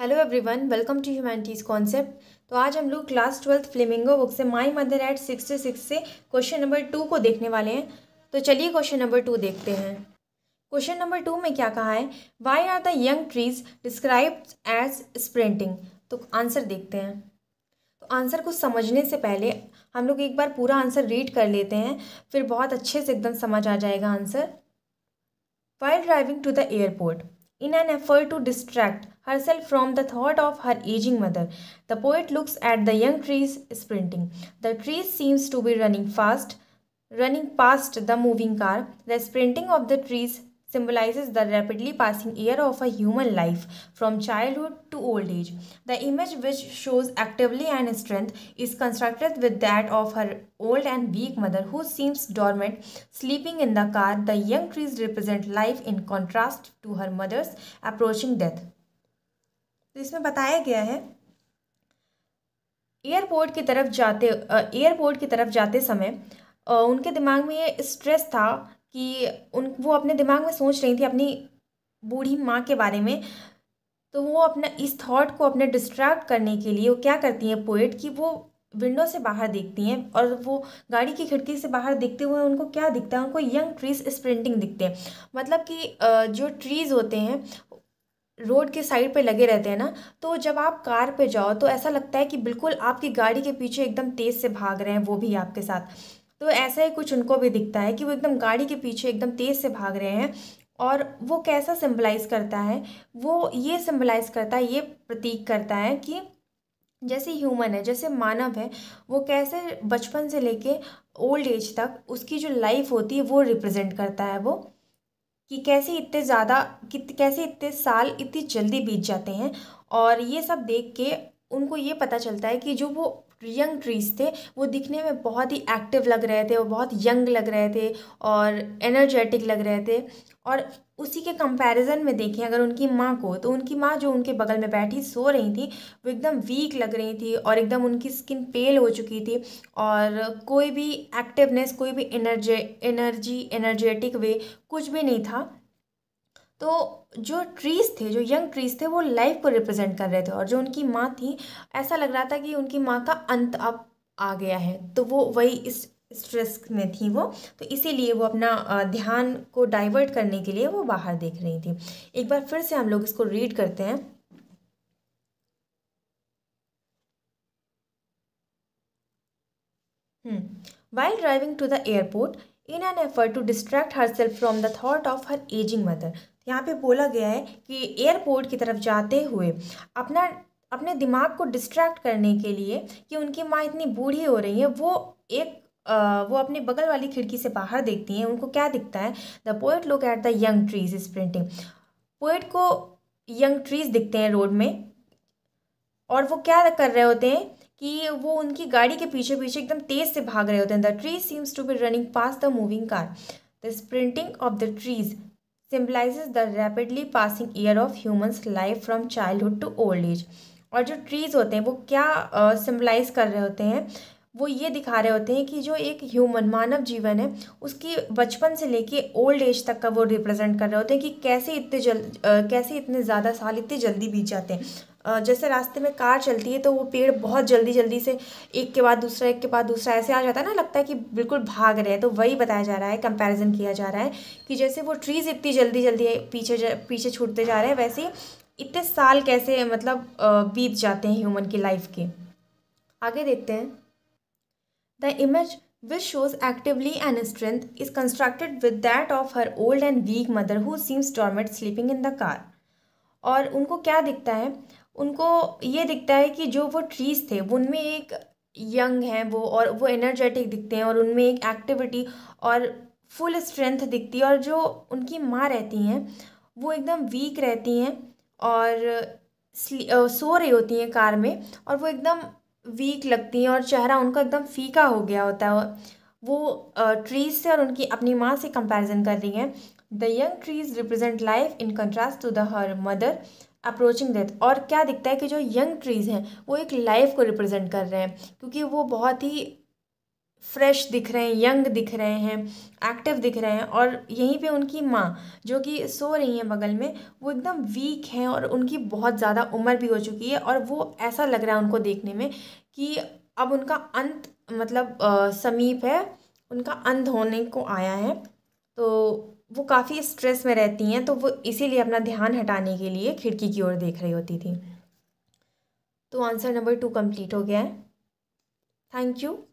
Hello everyone welcome to humanities concept तो आज हम लोग क्लास ट्वेल्थ फ्लेमिंगो बुक से my mother at six two six से क्वेश्चन नंबर टू को देखने वाले हैं तो चलिए क्वेश्चन नंबर टू देखते हैं क्वेश्चन नंबर टू में क्या कहा है why are the young trees describe as sprinting तो आंसर देखते हैं तो आंसर को समझने से पहले हम लोग एक बार पूरा आंसर रीड कर लेते हैं फिर बहुत अच्छे से एकदम समझ आ जाएगा answer while driving to the airport In an effort to distract herself from the thought of her aging mother, the poet looks at the young trees sprinting. The trees seems to be running fast, running past the moving car. The sprinting of the trees symbolizes the rapidly passing year of a human life from childhood to old age. The image which shows actively and strength is constructed with that of her old and weak mother who seems dormant, sleeping in the car. The young trees represent life in contrast to her mother's approaching death. तो इसमें बताया गया है airport की तरफ जाते airport की तरफ जाते समय उनके दिमाग में ये स्ट्रेस था कि उन वो अपने दिमाग में सोच रही थी अपनी बूढ़ी माँ के बारे में तो वो अपना इस थॉट को अपने डिस्ट्रैक्ट करने के लिए वो क्या करती हैं पोइट कि वो विंडो से बाहर देखती हैं और वो गाड़ी की खिड़की से बाहर देखते हुए उनको क्या दिखता है उनको यंग ट्रीज स्प्रिंटिंग दिखते हैं मतलब कि जो ट्रीज़ होते हैं रोड के साइड पे लगे रहते हैं ना तो जब आप कार पे जाओ तो ऐसा लगता है कि बिल्कुल आपकी गाड़ी के पीछे एकदम तेज़ से भाग रहे हैं वो भी आपके साथ तो ऐसा ही कुछ उनको भी दिखता है कि वो एकदम गाड़ी के पीछे एकदम तेज़ से भाग रहे हैं और वो कैसा सिम्बलाइज़ करता है वो ये सिम्बलाइज़ करता है ये प्रतीक करता है कि जैसे ह्यूमन है जैसे मानव है वो कैसे बचपन से लेके ओल्ड एज तक उसकी जो लाइफ होती है वो रिप्रेजेंट करता है वो कि कैसे इतने ज़्यादा कैसे इतने साल इतनी जल्दी बीत जाते हैं और ये सब देख के उनको ये पता चलता है कि जो वो यंग ट्रीज़ थे वो दिखने में बहुत ही एक्टिव लग रहे थे वो बहुत यंग लग रहे थे और एनर्जेटिक लग रहे थे और उसी के कंपैरिजन में देखें अगर उनकी माँ को तो उनकी माँ जो उनके बगल में बैठी सो रही थी वो एकदम वीक लग रही थी और एकदम उनकी स्किन पेल हो चुकी थी और कोई भी एक्टिवनेस कोई भी एनर्जे एनर्जी एनर्जेटिक वे कुछ भी नहीं था तो जो ट्रीज़ थे जो यंग ट्रीज़ थे वो लाइफ को रिप्रेजेंट कर रहे थे और जो उनकी माँ थी ऐसा लग रहा था कि उनकी माँ का अंत अब आ गया है तो वो वही इस स्ट्रेस में थी वो तो इसीलिए वो अपना ध्यान को डाइवर्ट करने के लिए वो बाहर देख रही थी एक बार फिर से हम लोग इसको रीड करते हैं driving to the airport in an effort to distract herself from the thought of her ageing mother यहाँ पे बोला गया है कि एयरपोर्ट की तरफ जाते हुए अपना अपने दिमाग को डिस्ट्रैक्ट करने के लिए कि उनकी माँ इतनी बूढ़ी हो रही है वो एक आ, वो अपने बगल वाली खिड़की से बाहर देखती हैं उनको क्या दिखता है the poet look at the young trees is printing poet को यंग ट्रीज दिखते हैं रोड में और वो क्या कर रहे होते हैं कि वो उनकी गाड़ी के पीछे पीछे एकदम तेज़ से भाग रहे होते हैं the trees seems to be running past the moving car the sprinting of the trees symbolize the rapidly passing year of humans life from childhood to old age और जो ट्रीज़ होते हैं वो क्या सिम्बलाइज uh, कर रहे होते हैं वो ये दिखा रहे होते हैं कि जो एक ह्यूमन मानव जीवन है उसकी बचपन से लेके ओल्ड एज तक का वो रिप्रेजेंट कर रहे होते हैं कि कैसे इतने जल्द कैसे इतने ज़्यादा साल इतने जल्दी बीत जाते हैं जैसे रास्ते में कार चलती है तो वो पेड़ बहुत जल्दी जल्दी से एक के बाद दूसरा एक के बाद दूसरा ऐसे आ जाता है ना लगता है कि बिल्कुल भाग रहे हैं तो वही बताया जा रहा है कंपैरिजन किया जा रहा है कि जैसे वो ट्रीज़ इतनी जल्दी जल्दी पीछे पीछे छूटते जा रहे हैं वैसे इतने साल कैसे मतलब बीत जाते हैं ह्यूमन की लाइफ के आगे देखते हैं the image which shows actively and strength is constructed with that of her old and weak mother who seems dormant sleeping in the car और उनको क्या दिखता है उनको ये दिखता है कि जो वो ट्रीज़ थे उनमें एक यंग हैं वो और वो एनर्जेटिक दिखते हैं और उनमें एक एक्टिविटी और फुल स्ट्रेंथ दिखती है और जो उनकी माँ रहती हैं वो एकदम वीक रहती हैं और सो रही होती हैं कार में और वो एकदम वीक लगती हैं और चेहरा उनका एकदम फीका हो गया होता है वो ट्रीज से और उनकी अपनी माँ से कंपैरिजन कर रही हैं the young trees represent life in contrast to the her mother approaching death और क्या दिखता है कि जो यंग ट्रीज़ हैं वो एक लाइफ को रिप्रेजेंट कर रहे हैं क्योंकि वो बहुत ही फ्रेश दिख रहे हैं यंग दिख रहे हैं एक्टिव दिख रहे हैं और यहीं पे उनकी माँ जो कि सो रही हैं बगल में वो एकदम वीक हैं और उनकी बहुत ज़्यादा उम्र भी हो चुकी है और वो ऐसा लग रहा है उनको देखने में कि अब उनका अंत मतलब आ, समीप है उनका अंत होने को आया है तो वो काफ़ी स्ट्रेस में रहती हैं तो वो इसीलिए अपना ध्यान हटाने के लिए खिड़की की ओर देख रही होती थी तो आंसर नंबर टू कंप्लीट हो गया है थैंक यू